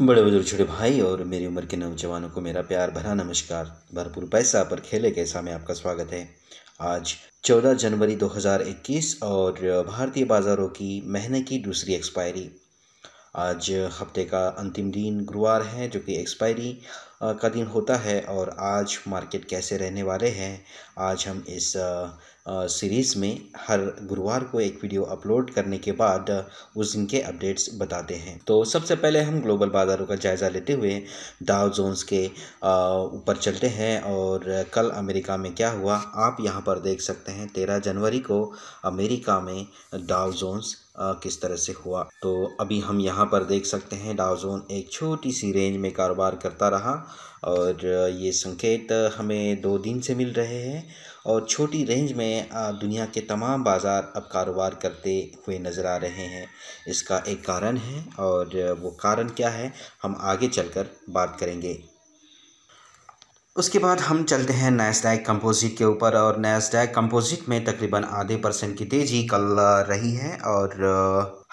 बड़े बुजुर्ग छोटे भाई और मेरी उम्र के नौजवानों को मेरा प्यार भरा नमस्कार भरपूर पैसा पर खेले कैसा में आपका स्वागत है आज 14 जनवरी 2021 और भारतीय बाज़ारों की महीने की दूसरी एक्सपायरी आज हफ्ते का अंतिम दिन गुरुवार है जो कि एक्सपायरी का दिन होता है और आज मार्केट कैसे रहने वाले हैं आज हम इस सीरीज़ में हर गुरुवार को एक वीडियो अपलोड करने के बाद उस दिन के अपडेट्स बताते हैं तो सबसे पहले हम ग्लोबल बाज़ारों का जायज़ा लेते हुए डाव जोन्स के ऊपर चलते हैं और कल अमेरिका में क्या हुआ आप यहाँ पर देख सकते हैं तेरह जनवरी को अमेरिका में डाव जोन्स किस तरह से हुआ तो अभी हम यहाँ पर देख सकते हैं डाउजोन एक छोटी सी रेंज में कारोबार करता रहा और ये संकेत हमें दो दिन से मिल रहे हैं और छोटी रेंज में दुनिया के तमाम बाज़ार अब कारोबार करते हुए नज़र आ रहे हैं इसका एक कारण है और वो कारण क्या है हम आगे चलकर बात करेंगे उसके बाद हम चलते हैं नैसडैक कंपोजिट के ऊपर और नैसडैक कंपोजिट में तकरीबन आधे परसेंट की तेज़ी कल रही है और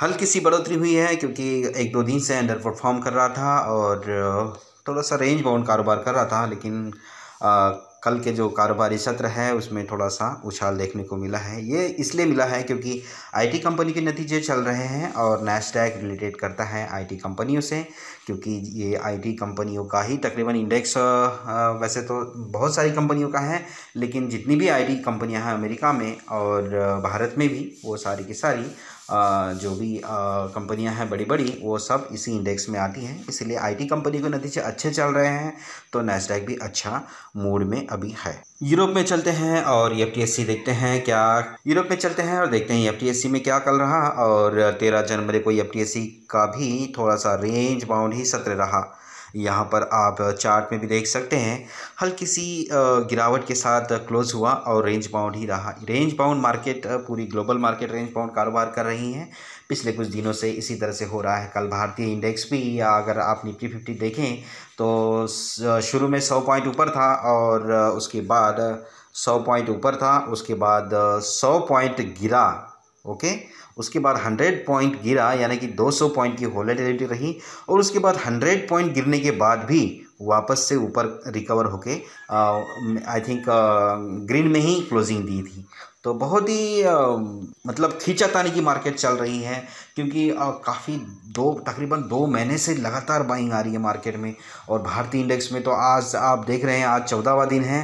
हल्की सी बढ़ोतरी हुई है क्योंकि एक दो दिन से अंडर परफॉर्म कर रहा था और थोड़ा सा रेंज बाउंड कारोबार कर रहा था लेकिन कल के जो कारोबारी सत्र है उसमें थोड़ा सा उछाल देखने को मिला है ये इसलिए मिला है क्योंकि आईटी कंपनी के नतीजे चल रहे हैं और नैसडैक रिलेटेड करता है आईटी कंपनियों से क्योंकि ये आईटी कंपनियों का ही तकरीबन इंडेक्स वैसे तो बहुत सारी कंपनियों का है लेकिन जितनी भी आई कंपनियाँ हैं अमेरिका में और भारत में भी वो सारी की सारी जो भी कंपनियां हैं बड़ी बड़ी वो सब इसी इंडेक्स में आती हैं इसलिए आईटी कंपनी के नतीजे अच्छे चल रहे हैं तो नेस्टैग भी अच्छा मूड में अभी है यूरोप में चलते हैं और एफ e टी देखते हैं क्या यूरोप में चलते हैं और देखते हैं एफ e में क्या कल रहा और तेरह जनवरी को एफ e का भी थोड़ा सा रेंज बाउंड ही सत्र रहा यहाँ पर आप चार्ट में भी देख सकते हैं हल्की सी गिरावट के साथ क्लोज हुआ और रेंज बाउंड ही रहा रेंज बाउंड मार्केट पूरी ग्लोबल मार्केट रेंज बाउंड कारोबार कर रही हैं पिछले कुछ दिनों से इसी तरह से हो रहा है कल भारतीय इंडेक्स भी या अगर आप निफ्टी फिफ्टी देखें तो शुरू में सौ पॉइंट ऊपर था और उसके बाद सौ पॉइंट ऊपर था उसके बाद सौ पॉइंट गिरा ओके उसके बाद हंड्रेड पॉइंट गिरा यानी कि दो सौ पॉइंट की वॉलेटिलिटी रही और उसके बाद हंड्रेड पॉइंट गिरने के बाद भी वापस से ऊपर रिकवर होके आई थिंक ग्रीन में ही क्लोजिंग दी थी तो बहुत ही आ, मतलब खींचा की मार्केट चल रही है क्योंकि काफ़ी दो तकरीबन दो महीने से लगातार बाइंग आ रही है मार्केट में और भारतीय इंडेक्स में तो आज आप देख रहे हैं आज चौदहवा दिन है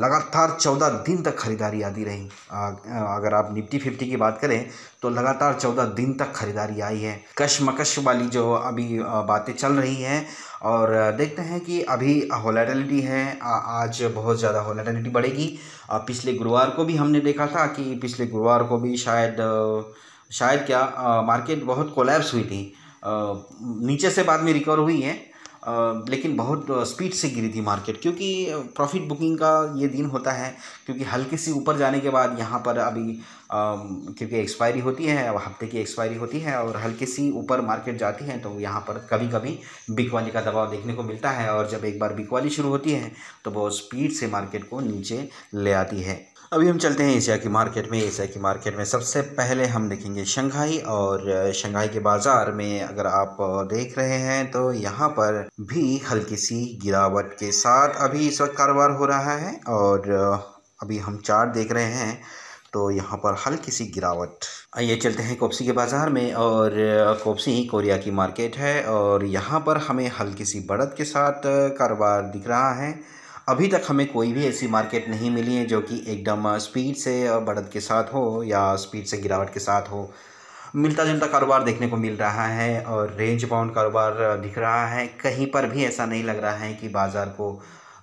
लगातार चौदह दिन तक खरीदारी आती रही आ, अगर आप निफ्टी फिफ्टी की बात करें तो लगातार चौदह दिन तक खरीदारी आई है कशमकश वाली जो अभी बातें चल रही हैं और देखते हैं कि अभी होलेटलिटी है आज बहुत ज़्यादा होलाटिलिटी बढ़ेगी पिछले गुरुवार को भी हमने देखा था कि पिछले गुरुवार को भी शायद शायद क्या मार्केट बहुत कोलैप्स हुई थी नीचे से बाद में रिकवर हुई है लेकिन बहुत स्पीड से गिरी थी मार्केट क्योंकि प्रॉफिट बुकिंग का ये दिन होता है क्योंकि हल्के से ऊपर जाने के बाद यहाँ पर अभी क्योंकि एक्सपायरी होती है अब हफ्ते की एक्सपायरी होती है और हल्के सी ऊपर मार्केट जाती है तो यहाँ पर कभी कभी बिकवाली का दबाव देखने को मिलता है और जब एक बार बिकवाली शुरू होती है तो बहुत स्पीड से मार्केट को नीचे ले आती है अभी हम चलते हैं एशिया की मार्केट में एशिया की मार्केट में सबसे पहले हम देखेंगे शंघाई और शंघाई के बाज़ार में अगर आप देख रहे हैं तो यहाँ पर भी हल्की सी गिरावट के साथ अभी इस वक्त कारोबार हो रहा है और अभी हम चार्ट देख रहे हैं तो यहाँ पर हल्की सी गिरावट आइए चलते हैं कोपसी के बाज़ार में और कोपसी ही कोरिया की मार्केट है और यहाँ पर हमें हल्की सी बढ़त के साथ कारोबार दिख रहा है अभी तक हमें कोई भी ऐसी मार्केट नहीं मिली है जो कि एकदम स्पीड से बढ़त के साथ हो या स्पीड से गिरावट के साथ हो मिलता जुलता कारोबार देखने को मिल रहा है और रेंज बाउंड कारोबार दिख रहा है कहीं पर भी ऐसा नहीं लग रहा है कि बाज़ार को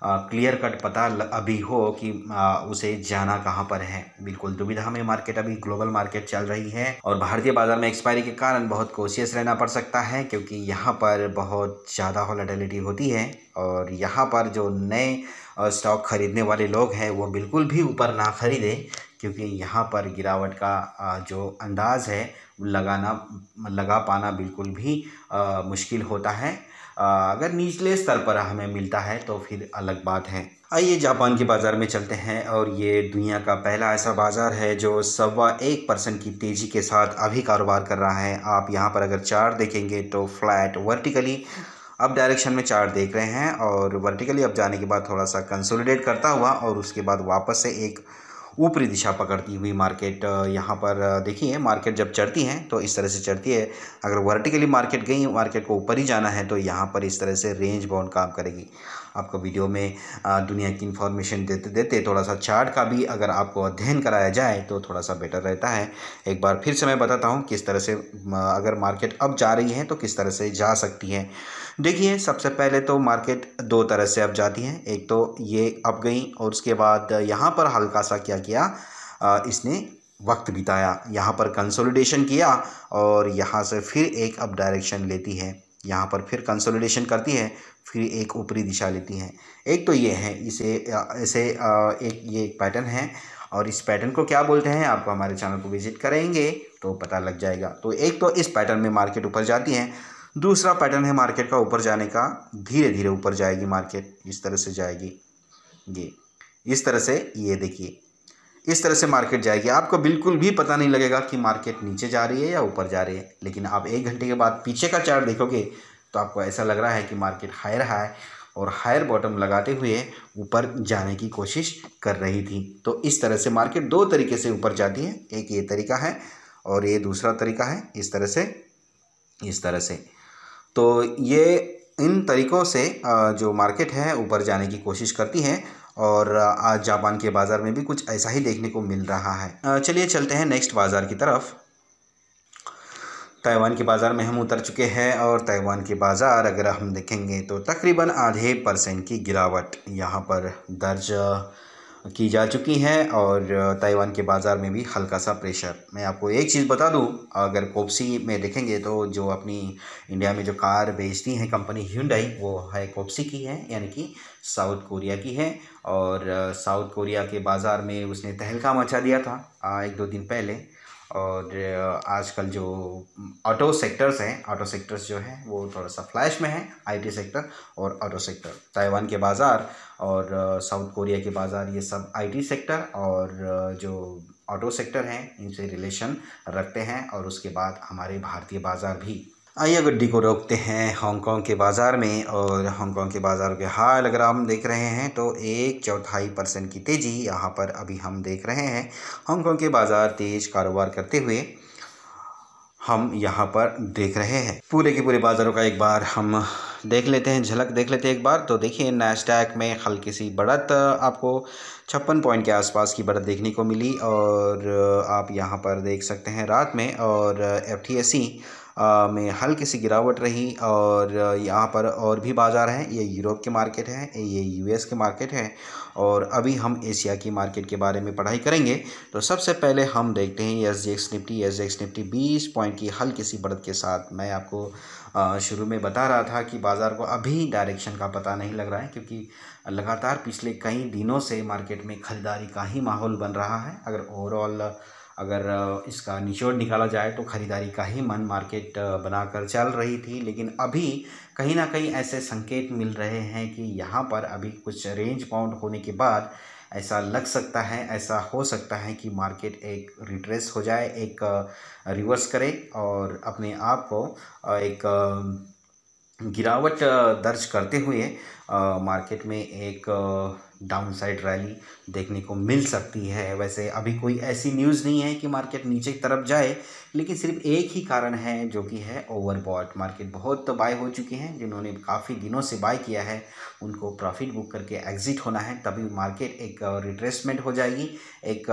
क्लियर कट पता अभी हो कि आ, उसे जाना कहाँ पर है बिल्कुल दुविधा में मार्केट अभी ग्लोबल मार्केट चल रही है और भारतीय बाजार में एक्सपायरी के कारण बहुत कोशियस रहना पड़ सकता है क्योंकि यहाँ पर बहुत ज़्यादा हॉलिडिलिटी होती है और यहाँ पर जो नए स्टॉक खरीदने वाले लोग हैं वो बिल्कुल भी ऊपर ना खरीदें क्योंकि यहाँ पर गिरावट का जो अंदाज़ है लगाना लगा पाना बिल्कुल भी आ, मुश्किल होता है अगर निचले स्तर पर हमें मिलता है तो फिर अलग बात है आइए जापान के बाज़ार में चलते हैं और ये दुनिया का पहला ऐसा बाज़ार है जो सवा एक परसेंट की तेज़ी के साथ अभी कारोबार कर रहा है आप यहाँ पर अगर चार देखेंगे तो फ्लैट वर्टिकली अब डायरेक्शन में चार देख रहे हैं और वर्टिकली अब जाने के बाद थोड़ा सा कंसोलिडेट करता हुआ और उसके बाद वापस से एक ऊपरी दिशा पकड़ती हुई मार्केट यहाँ पर देखिए मार्केट जब चढ़ती है तो इस तरह से चढ़ती है अगर वर्टिकली मार्केट गई मार्केट को ऊपर ही जाना है तो यहाँ पर इस तरह से रेंज बाउंड काम करेगी आपको वीडियो में दुनिया की इन्फॉर्मेशन देते देते थोड़ा सा चार्ट का भी अगर आपको अध्ययन कराया जाए तो थोड़ा सा बेटर रहता है एक बार फिर से मैं बताता हूँ किस तरह से अगर मार्केट अब जा रही है तो किस तरह से जा सकती है देखिए सबसे पहले तो मार्केट दो तरह से अब जाती है एक तो ये अब गई और उसके बाद यहाँ पर हल्का सा क्या किया इसने वक्त बिताया यहाँ पर कंसोलिडेशन किया और यहाँ से फिर एक अब डायरेक्शन लेती है यहाँ पर फिर कंसोलिडेशन करती है फिर एक ऊपरी दिशा लेती है एक तो ये है इसे ऐसे एक ये एक पैटर्न है और इस पैटर्न को क्या बोलते हैं आप हमारे चैनल को विजिट करेंगे तो पता लग जाएगा तो एक तो इस पैटर्न में मार्केट ऊपर जाती है दूसरा पैटर्न है मार्केट का ऊपर जाने का धीरे धीरे ऊपर जाएगी मार्केट इस तरह से जाएगी ये इस तरह से ये देखिए इस तरह से मार्केट जाएगी आपको बिल्कुल भी पता नहीं लगेगा कि मार्केट नीचे जा रही है या ऊपर जा रही है लेकिन आप एक घंटे के बाद पीछे का चार्ट देखोगे तो आपको ऐसा लग रहा है कि मार्केट हायर हाई और हायर बॉटम लगाते हुए ऊपर जाने की कोशिश कर रही थी तो इस तरह से मार्केट दो तरीके से ऊपर जाती है एक ये तरीका है और ये दूसरा तरीका है इस तरह से इस तरह से तो ये इन तरीक़ों से जो मार्केट है ऊपर जाने की कोशिश करती है और आज जापान के बाज़ार में भी कुछ ऐसा ही देखने को मिल रहा है चलिए चलते हैं नेक्स्ट बाज़ार की तरफ ताइवान के बाज़ार में हम उतर चुके हैं और ताइवान के बाज़ार अगर हम देखेंगे तो तकरीबन आधे परसेंट की गिरावट यहाँ पर दर्ज की जा चुकी हैं और ताइवान के बाज़ार में भी हल्का सा प्रेशर मैं आपको एक चीज़ बता दूं अगर कोप्सी में देखेंगे तो जो अपनी इंडिया में जो कार बेचती हैं कंपनी ह्यूंडई वो है कोप्सी की है यानी कि साउथ कोरिया की है और साउथ कोरिया के बाज़ार में उसने तहलका मचा दिया था एक दो दिन पहले और आजकल जो ऑटो सेक्टर्स हैं ऑटो सेक्टर्स जो हैं वो थोड़ा सा फ्लैश में हैं आईटी सेक्टर और ऑटो सेक्टर ताइवान के बाज़ार और साउथ कोरिया के बाज़ार ये सब आईटी सेक्टर और जो ऑटो सेक्टर हैं इनसे रिलेशन रखते हैं और उसके बाद हमारे भारतीय बाज़ार भी आइए गड्डी को रोकते हैं हांगकांग के बाज़ार में और हांगकांग के बाज़ार के हाल अगर हम देख रहे हैं तो एक चौथाई परसेंट की तेज़ी यहाँ पर अभी हम देख रहे हैं हांगकांग के बाज़ार तेज़ कारोबार करते हुए हम यहाँ पर देख रहे हैं पूरे के पूरे बाज़ारों का एक बार हम देख लेते हैं झलक देख लेते हैं एक बार तो देखिए नैस्टैक में हल्की सी बढ़त आपको छप्पन पॉइंट के आसपास की बढ़त देखने को मिली और आप यहाँ पर देख सकते हैं रात में और एफ टी में हल्की सी गिरावट रही और यहाँ पर और भी बाज़ार हैं ये यूरोप के मार्केट हैं ये यूएस के मार्केट हैं और अभी हम एशिया की मार्केट के बारे में पढ़ाई करेंगे तो सबसे पहले हम देखते हैं S G X Nifty S G X Nifty बीस पॉइंट की हल्की सी बढ़त के साथ मैं आपको शुरू में बता रहा था कि बाज़ार को अभी डायरेक्शन का पता नहीं लग रहा है क्योंकि लगातार पिछले कई दिनों से मार्केट में खरीदारी का ही माहौल बन रहा है अगर ओवरऑल अगर इसका निचोड़ निकाला जाए तो ख़रीदारी का ही मन मार्केट बनाकर चल रही थी लेकिन अभी कहीं ना कहीं ऐसे संकेत मिल रहे हैं कि यहाँ पर अभी कुछ रेंज बाउंड होने के बाद ऐसा लग सकता है ऐसा हो सकता है कि मार्केट एक रिट्रेस हो जाए एक रिवर्स करे और अपने आप को एक गिरावट दर्ज करते हुए आ, मार्केट में एक डाउन साइड रैली देखने को मिल सकती है वैसे अभी कोई ऐसी न्यूज़ नहीं है कि मार्केट नीचे की तरफ जाए लेकिन सिर्फ एक ही कारण है जो कि है ओवरबॉट मार्केट बहुत तो बाय हो चुके हैं जिन्होंने काफ़ी दिनों से बाय किया है उनको प्रॉफिट बुक करके एग्ज़िट होना है तभी मार्केट एक रिट्रेसमेंट हो जाएगी एक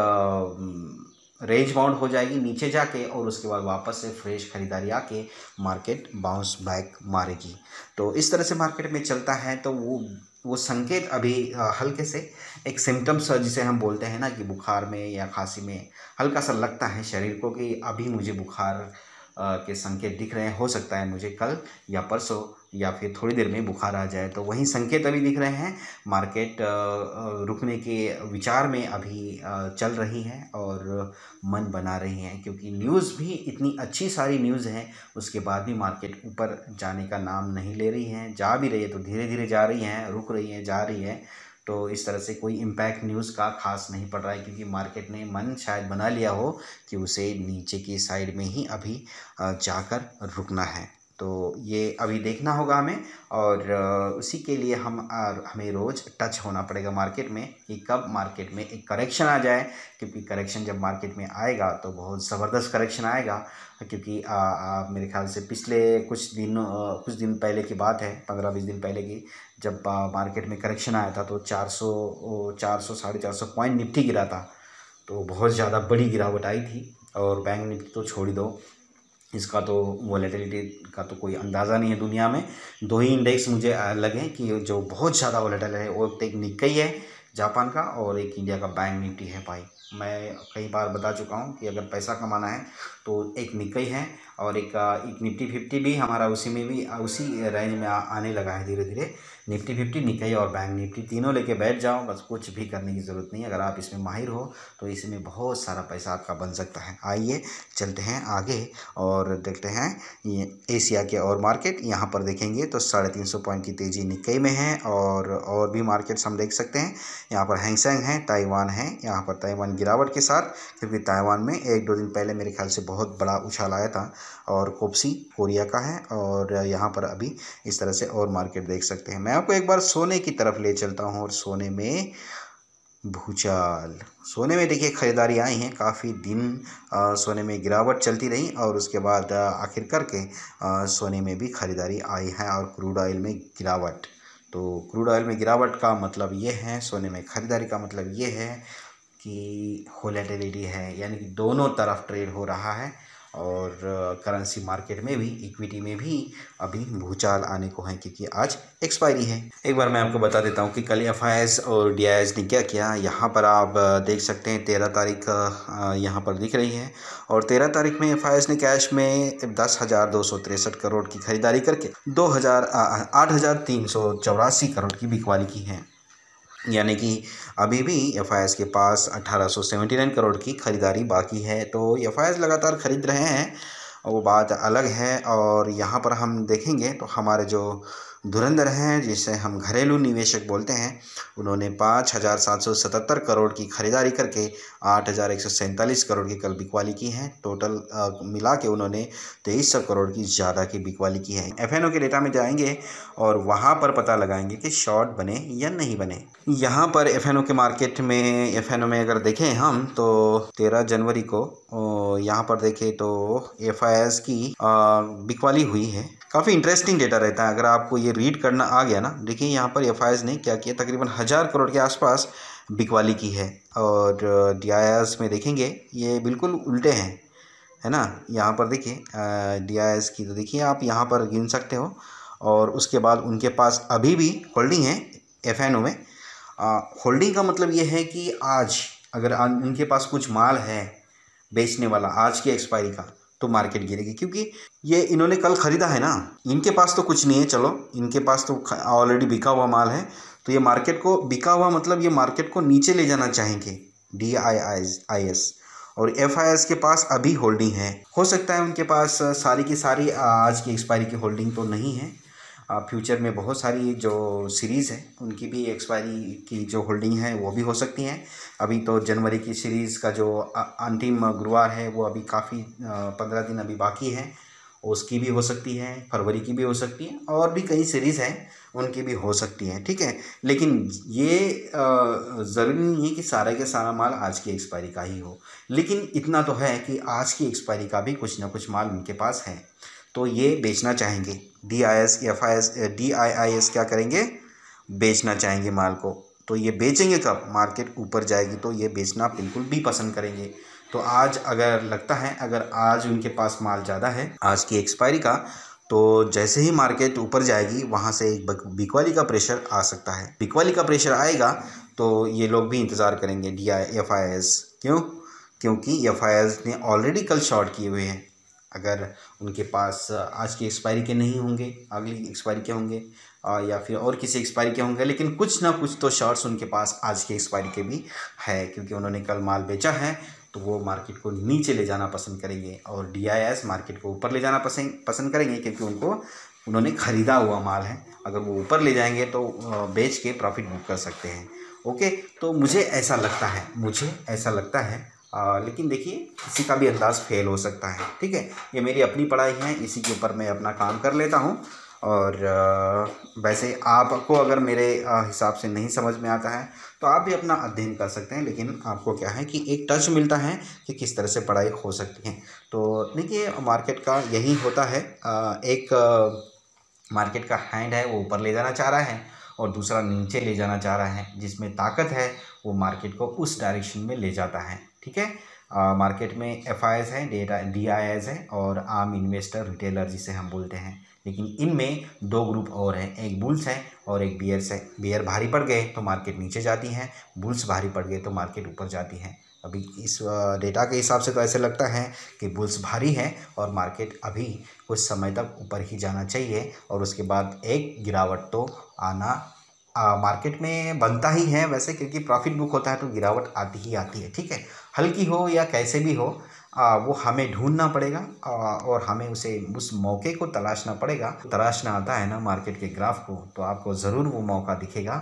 रेंज बाउंड हो जाएगी नीचे जाके और उसके बाद वापस से फ्रेश खरीदारी आके मार्केट बाउंस बैक मारेगी तो इस तरह से मार्केट में चलता है तो वो वो संकेत अभी हल्के से एक सिम्टम्स जिसे हम बोलते हैं ना कि बुखार में या खांसी में हल्का सा लगता है शरीर को कि अभी मुझे बुखार के संकेत दिख रहे हैं हो सकता है मुझे कल या परसों या फिर थोड़ी देर में बुखार आ जाए तो वही संकेत अभी दिख रहे हैं मार्केट रुकने के विचार में अभी चल रही है और मन बना रही है क्योंकि न्यूज़ भी इतनी अच्छी सारी न्यूज़ है उसके बाद भी मार्केट ऊपर जाने का नाम नहीं ले रही है जा भी रही है तो धीरे धीरे जा रही हैं रुक रही हैं जा रही है तो इस तरह से कोई इम्पैक्ट न्यूज़ का खास नहीं पड़ रहा है क्योंकि मार्केट ने मन शायद बना लिया हो कि उसे नीचे की साइड में ही अभी जाकर रुकना है तो ये अभी देखना होगा हमें और उसी के लिए हम हमें रोज़ टच होना पड़ेगा मार्केट में कि कब मार्केट में एक करेक्शन आ जाए क्योंकि करेक्शन जब मार्केट में आएगा तो बहुत ज़बरदस्त करेक्शन आएगा क्योंकि आ, आ, मेरे ख्याल से पिछले कुछ दिनों कुछ दिन पहले की बात है पंद्रह बीस दिन पहले की जब आ, मार्केट में करेक्शन आया था तो चार सौ चार सौ साढ़े चार सौ पॉइंट निफ्टी गिरा था तो बहुत ज़्यादा बड़ी गिरावट आई थी और बैंक निफ्टी तो छोड़ दो इसका तो वॉलेटिलिटी का तो कोई अंदाज़ा नहीं है दुनिया में दो ही इंडेक्स मुझे अलग हैं कि जो बहुत ज़्यादा वॉलेटल है वो एक निकाई है जापान का और एक इंडिया का बैंक निफ्टी है भाई मैं कई बार बता चुका हूँ कि अगर पैसा कमाना है तो एक निकई है और एक एक निफ्टी फिफ्टी भी हमारा उसी में भी उसी रेंज में आ, आने लगा है धीरे धीरे निफ्टी फिफ्टी निकाई और बैंक निफ्टी तीनों लेके बैठ जाओ बस कुछ भी करने की ज़रूरत नहीं अगर आप इसमें माहिर हो तो इसमें बहुत सारा पैसा आपका बन सकता है आइए चलते हैं आगे और देखते हैं एशिया के और मार्केट यहाँ पर देखेंगे तो साढ़े तीन सौ पॉइंट की तेज़ी निकाई में है और और भी मार्केट्स हम देख सकते हैं यहाँ पर हैंगसेंग है ताइवान है यहाँ पर ताइवान गिरावट के साथ क्योंकि ताइवान में एक दो दिन पहले मेरे ख्याल से बहुत बड़ा उछाल आया था और कोप्सी कोरिया का है और यहाँ पर अभी इस तरह से और मार्केट देख सकते हैं मैं आपको एक बार सोने की तरफ ले चलता हूँ और सोने में भूचाल सोने में देखिए ख़रीदारी आई है काफ़ी दिन आ, सोने में गिरावट चलती रही और उसके बाद आखिर करके आ, सोने में भी ख़रीदारी आई है और क्रूड ऑयल में गिरावट तो क्रूड ऑयल में गिरावट का मतलब ये है सोने में ख़रीदारी का मतलब ये है कि होलेटिलिटी है यानी कि दोनों तरफ ट्रेड हो रहा है और करेंसी मार्केट में भी इक्विटी में भी अभी भूचाल आने को है क्योंकि आज एक्सपायरी है एक बार मैं आपको बता देता हूँ कि कल एफ और डी ने क्या किया यहाँ पर आप देख सकते हैं तेरह तारीख यहाँ पर दिख रही है और तेरह तारीख में एफ ने कैश में दस हज़ार दो सौ तिरसठ करोड़ की खरीदारी करके दो हज़ार आठ हज़ार तीन सौ चौरासी करोड़ की बिकवाली की है यानी कि अभी भी एफ के पास 1879 करोड़ की खरीदारी बाकी है तो एफ लगातार खरीद रहे हैं वो बात अलग है और यहाँ पर हम देखेंगे तो हमारे जो धुरंधर हैं जिसे हम घरेलू निवेशक बोलते हैं उन्होंने पाँच हज़ार सात सौ सतहत्तर करोड़ की खरीदारी करके आठ हज़ार एक सौ सैंतालीस करोड़ की कल बिकवाली की है टोटल मिला के उन्होंने तेईस सौ करोड़ की ज़्यादा की बिकवाली की है एफ के डेटा में जाएंगे और वहाँ पर पता लगाएंगे कि शॉर्ट बने या नहीं बने यहाँ पर एफ के मार्केट में एफ में अगर देखें हम तो तेरह जनवरी को यहाँ पर देखें तो एफ की बिकवाली हुई है काफ़ी इंटरेस्टिंग डेटा रहता है अगर आपको ये रीड करना आ गया ना देखिए यहाँ पर एफ ने क्या किया तकरीबन हज़ार करोड़ के आसपास बिकवाली की है और डी में देखेंगे ये बिल्कुल उल्टे हैं है ना यहाँ पर देखिए डी की तो देखिए आप यहाँ पर गिन सकते हो और उसके बाद उनके पास अभी भी होल्डिंग है एफ में होल्डिंग का मतलब ये है कि आज अगर उनके पास कुछ माल है बेचने वाला आज की एक्सपायरी का तो मार्केट गिरेगी क्योंकि ये इन्होंने कल ख़रीदा है ना इनके पास तो कुछ नहीं है चलो इनके पास तो ऑलरेडी बिका हुआ माल है तो ये मार्केट को बिका हुआ मतलब ये मार्केट को नीचे ले जाना चाहेंगे डी आई आई एस और एफ आई एस के पास अभी होल्डिंग है हो सकता है उनके पास सारी की सारी आज की एक्सपायरी की होल्डिंग तो नहीं है फ्यूचर में बहुत सारी जो सीरीज़ है उनकी भी एक्सपायरी की जो होल्डिंग है वो भी हो सकती हैं अभी तो जनवरी की सीरीज़ का जो अंतिम गुरुवार है वो अभी काफ़ी पंद्रह दिन अभी बाकी है उसकी भी हो सकती है फरवरी की भी हो सकती है और भी कई सीरीज़ हैं उनकी भी हो सकती है ठीक है लेकिन ये ज़रूरी नहीं है कि सारा के सारा माल आज की एक्सपायरी का ही हो लेकिन इतना तो है कि आज की एक्सपायरी का भी कुछ ना कुछ माल उनके पास है तो ये बेचना चाहेंगे D I s F I s D I I s क्या करेंगे बेचना चाहेंगे माल को तो ये बेचेंगे कब मार्केट ऊपर जाएगी तो ये बेचना बिल्कुल भी पसंद करेंगे तो आज अगर लगता है अगर आज उनके पास माल ज़्यादा है आज की एक्सपायरी का तो जैसे ही मार्केट ऊपर जाएगी वहाँ से एक बिकवाली का प्रेशर आ सकता है बिकवाली का प्रेशर आएगा तो ये लोग भी इंतज़ार करेंगे D I F I s क्यों क्योंकि एफ आई एस ने ऑलरेडी कल शॉर्ट किए हुए हैं अगर उनके पास आज की एक्सपायरी के नहीं होंगे अगली एक्सपायरी के होंगे या फिर और किसी एक्सपायरी के होंगे लेकिन कुछ ना कुछ तो शॉर्ट्स उनके पास आज के एक्सपायरी के भी है क्योंकि उन्होंने कल माल बेचा है तो वो मार्केट को नीचे ले जाना पसंद करेंगे और डी मार्केट को ऊपर ले जाना पसंद पसंद करेंगे क्योंकि उनको उन्होंने ख़रीदा हुआ माल है अगर वो ऊपर ले जाएंगे तो बेच के प्रॉफिट बुक कर सकते हैं ओके तो मुझे ऐसा लगता है मुझे ऐसा लगता है आ, लेकिन देखिए किसी का भी अंदाज़ फेल हो सकता है ठीक है ये मेरी अपनी पढ़ाई है इसी के ऊपर मैं अपना काम कर लेता हूँ और वैसे आपको अगर मेरे हिसाब से नहीं समझ में आता है तो आप भी अपना अध्ययन कर सकते हैं लेकिन आपको क्या है कि एक टच मिलता है कि किस तरह से पढ़ाई हो सकती है तो देखिए मार्केट का यही होता है एक मार्केट का हैंड है वो ऊपर ले जाना चाह रहा है और दूसरा नीचे ले जाना चाह रहा है जिसमें ताकत है वो मार्केट को उस डायरेक्शन में ले जाता है ठीक है मार्केट में एफ आई है डेटा डी आई है और आम इन्वेस्टर रिटेलर जिसे हम बोलते हैं लेकिन इनमें दो ग्रुप और हैं एक बुल्स है और एक बियर्स है बियर भारी पड़ गए तो मार्केट नीचे जाती हैं बुल्स भारी पड़ गए तो मार्केट ऊपर जाती हैं अभी इस डेटा के हिसाब से तो ऐसे लगता है कि बुल्स भारी हैं और मार्केट अभी कुछ समय तक ऊपर ही जाना चाहिए और उसके बाद एक गिरावट तो आना आ, मार्केट में बनता ही है वैसे क्योंकि प्रॉफिट बुक होता है तो गिरावट आती ही आती है ठीक है हल्की हो या कैसे भी हो वो हमें ढूंढना पड़ेगा और हमें उसे उस मौके को तलाशना पड़ेगा तलाशना आता है ना मार्केट के ग्राफ को तो आपको ज़रूर वो मौका दिखेगा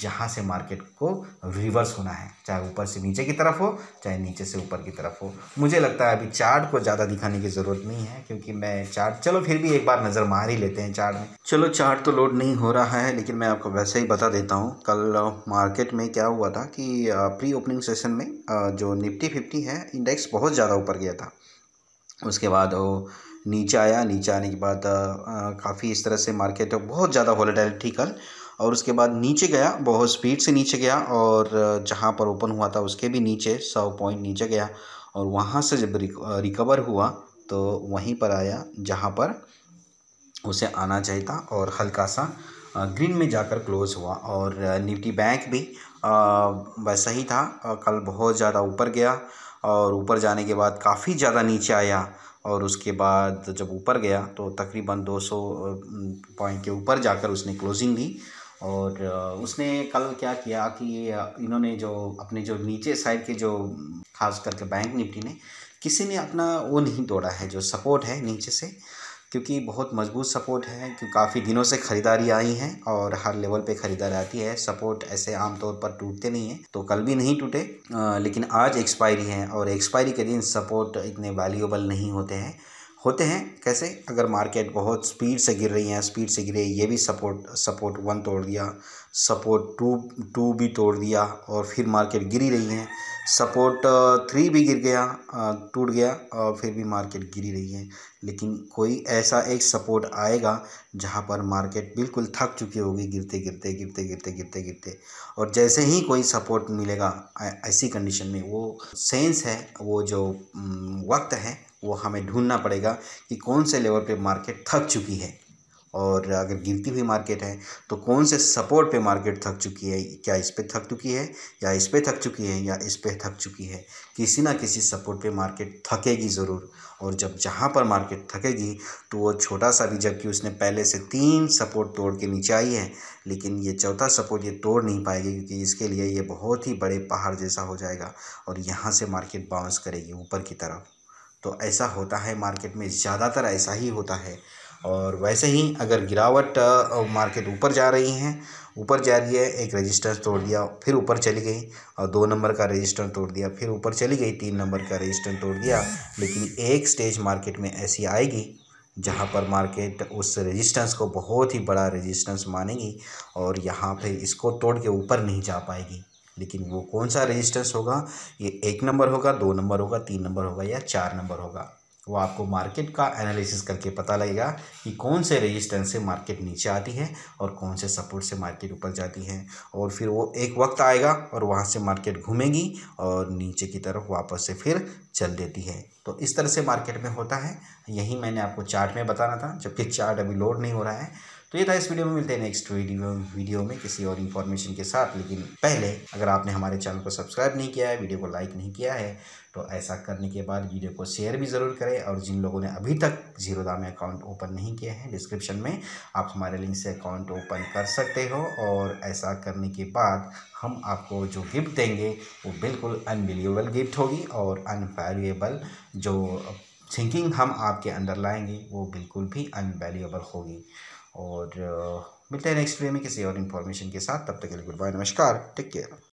जहाँ से मार्केट को रिवर्स होना है चाहे ऊपर से नीचे की तरफ हो चाहे नीचे से ऊपर की तरफ हो मुझे लगता है अभी चार्ट को ज़्यादा दिखाने की ज़रूरत नहीं है क्योंकि मैं चार्ट चलो फिर भी एक बार नज़र मार ही लेते हैं चार्ट में चलो चार्ट तो लोड नहीं हो रहा है लेकिन मैं आपको वैसे ही बता देता हूँ कल मार्केट में क्या हुआ था कि प्री ओपनिंग सेशन में जो निफ्टी फिफ्टी है इंडेक्स बहुत ज़्यादा ऊपर गया था उसके बाद वो नीचे आया नीचे आने के बाद काफ़ी इस तरह से मार्केट बहुत ज़्यादा वॉलेटिलिटी कल और उसके बाद नीचे गया बहुत स्पीड से नीचे गया और जहाँ पर ओपन हुआ था उसके भी नीचे सौ पॉइंट नीचे गया और वहाँ से जब रिकवर हुआ तो वहीं पर आया जहाँ पर उसे आना चाहिए था और हल्का सा ग्रीन में जाकर क्लोज़ हुआ और निफ्टी बैंक भी वैसा ही था कल बहुत ज़्यादा ऊपर गया और ऊपर जाने के बाद काफ़ी ज़्यादा नीचे आया और उसके बाद जब ऊपर गया तो तकरीबन 200 पॉइंट के ऊपर जाकर उसने क्लोजिंग दी और उसने कल क्या किया कि इन्होंने जो अपने जो नीचे साइड के जो खास करके बैंक निफ्टी ने किसी ने अपना वो नहीं तोड़ा है जो सपोर्ट है नीचे से क्योंकि बहुत मजबूत सपोर्ट है कि काफ़ी दिनों से ख़रीदारी आई है और हर लेवल पे ख़रीदारी आती है सपोर्ट ऐसे आमतौर पर टूटते नहीं हैं तो कल भी नहीं टूटे लेकिन आज एक्सपायरी है और एक्सपायरी के दिन सपोर्ट इतने वैल्यूबल नहीं होते हैं होते हैं कैसे अगर मार्केट बहुत स्पीड से गिर रही है स्पीड से गिरे ये भी सपोर्ट सपोर्ट वन तोड़ दिया सपोर्ट टू टू भी तोड़ दिया और फिर मार्केट गिरी रही है सपोर्ट थ्री भी गिर गया टूट गया और फिर भी मार्केट गिरी रही है लेकिन कोई ऐसा एक सपोर्ट आएगा जहाँ पर मार्केट बिल्कुल थक चुकी होगी गिरते गिरते गिरते गिरते गिरते गिरते और जैसे ही कोई सपोर्ट मिलेगा ऐसी कंडीशन में वो सेंस है वो जो वक्त है वो हमें ढूंढना पड़ेगा कि कौन से लेवल पे मार्केट थक चुकी है और अगर गिरती हुई मार्केट है तो कौन से सपोर्ट पे मार्केट थक चुकी है क्या इस पर थक चुकी है या इस पर थक चुकी है या इस पर थक चुकी है किसी ना किसी सपोर्ट पे मार्केट थकेगी ज़रूर और जब जहाँ पर मार्केट थकेगी तो वो छोटा सा भी जबकि उसने पहले से तीन सपोर्ट तोड़ के नीचे आई है लेकिन ये चौथा सपोर्ट ये तोड़ नहीं पाएगी क्योंकि इसके लिए ये बहुत ही बड़े पहाड़ जैसा हो जाएगा और यहाँ से मार्केट बाउंस करेगी ऊपर की तरफ तो ऐसा होता है मार्केट में ज़्यादातर ऐसा ही होता है और वैसे ही अगर गिरावट मार्केट ऊपर जा रही है ऊपर जा रही है एक रजिस्टेंस तोड़ दिया फिर ऊपर चली गई और दो नंबर का रजिस्टर तोड़ दिया फिर ऊपर चली गई तीन नंबर का रजिस्टर तोड़ दिया लेकिन एक स्टेज मार्केट में ऐसी आएगी जहाँ पर मार्केट उस रेजिस्टेंस को बहुत ही बड़ा रेजिस्टेंस मानेगी और यहाँ पे इसको तोड़ के ऊपर नहीं जा पाएगी लेकिन वो कौन सा रेजिस्टेंस होगा ये एक नंबर होगा दो नंबर होगा तीन नंबर होगा या चार नंबर होगा वो आपको मार्केट का एनालिसिस करके पता लगेगा कि कौन से रेजिस्टेंस से मार्केट नीचे आती है और कौन से सपोर्ट से मार्केट ऊपर जाती है और फिर वो एक वक्त आएगा और वहाँ से मार्केट घूमेगी और नीचे की तरफ वापस से फिर चल देती है तो इस तरह से मार्केट में होता है यही मैंने आपको चार्ट में बताना था जबकि चार्ट अभी लोड नहीं हो रहा है तो ये था इस वीडियो में मिलते हैं नेक्स्ट वीडियो वीडियो में किसी और इन्फॉर्मेशन के साथ लेकिन पहले अगर आपने हमारे चैनल को सब्सक्राइब नहीं किया है वीडियो को लाइक नहीं किया है तो ऐसा करने के बाद वीडियो को शेयर भी ज़रूर करें और जिन लोगों ने अभी तक जीरो दाम अकाउंट ओपन नहीं किया है डिस्क्रिप्शन में आप हमारे लिंक से अकाउंट ओपन कर सकते हो और ऐसा करने के बाद हम आपको जो गिफ्ट देंगे वो बिल्कुल अनबिलीवेबल गिफ्ट होगी और अनवैल्यूएबल जो थिंकिंग हम आपके अंदर लाएंगे वो बिल्कुल भी अनवैल्यूएबल होगी और मिलते हैं नेक्स्ट वीडियो में किसी और इन्फॉर्मेशन के साथ तब तक के लिए गुड बाय नमस्कार टेक केयर